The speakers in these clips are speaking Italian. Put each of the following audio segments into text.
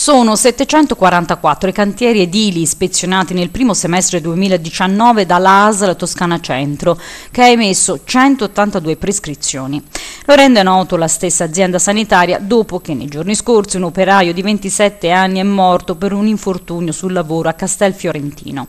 Sono 744 i cantieri edili ispezionati nel primo semestre 2019 dalla Toscana Centro, che ha emesso 182 prescrizioni. Lo rende noto la stessa azienda sanitaria dopo che nei giorni scorsi un operaio di 27 anni è morto per un infortunio sul lavoro a Castel Fiorentino.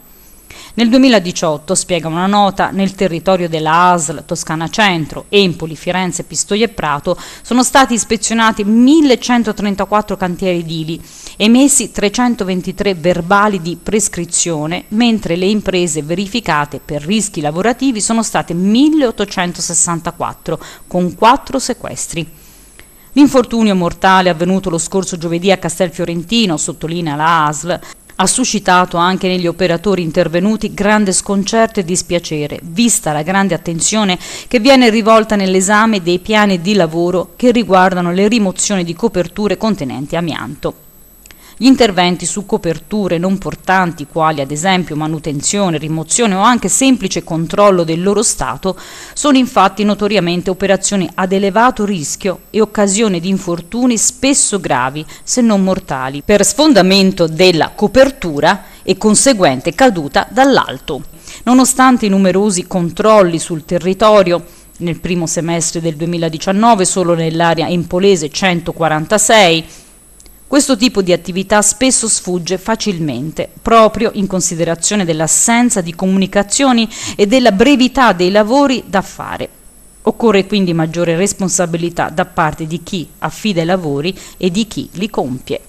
Nel 2018, spiega una nota, nel territorio della ASL Toscana Centro, Empoli, Firenze, Pistoia e Prato sono stati ispezionati 1134 cantieri edili, emessi 323 verbali di prescrizione, mentre le imprese verificate per rischi lavorativi sono state 1864 con 4 sequestri. L'infortunio mortale avvenuto lo scorso giovedì a Castelfiorentino, sottolinea la ASL, ha suscitato anche negli operatori intervenuti grande sconcerto e dispiacere, vista la grande attenzione che viene rivolta nell'esame dei piani di lavoro che riguardano le rimozioni di coperture contenenti amianto. Gli interventi su coperture non portanti, quali ad esempio manutenzione, rimozione o anche semplice controllo del loro stato, sono infatti notoriamente operazioni ad elevato rischio e occasione di infortuni spesso gravi, se non mortali, per sfondamento della copertura e conseguente caduta dall'alto. Nonostante i numerosi controlli sul territorio, nel primo semestre del 2019 solo nell'area empolese 146, questo tipo di attività spesso sfugge facilmente, proprio in considerazione dell'assenza di comunicazioni e della brevità dei lavori da fare. Occorre quindi maggiore responsabilità da parte di chi affida i lavori e di chi li compie.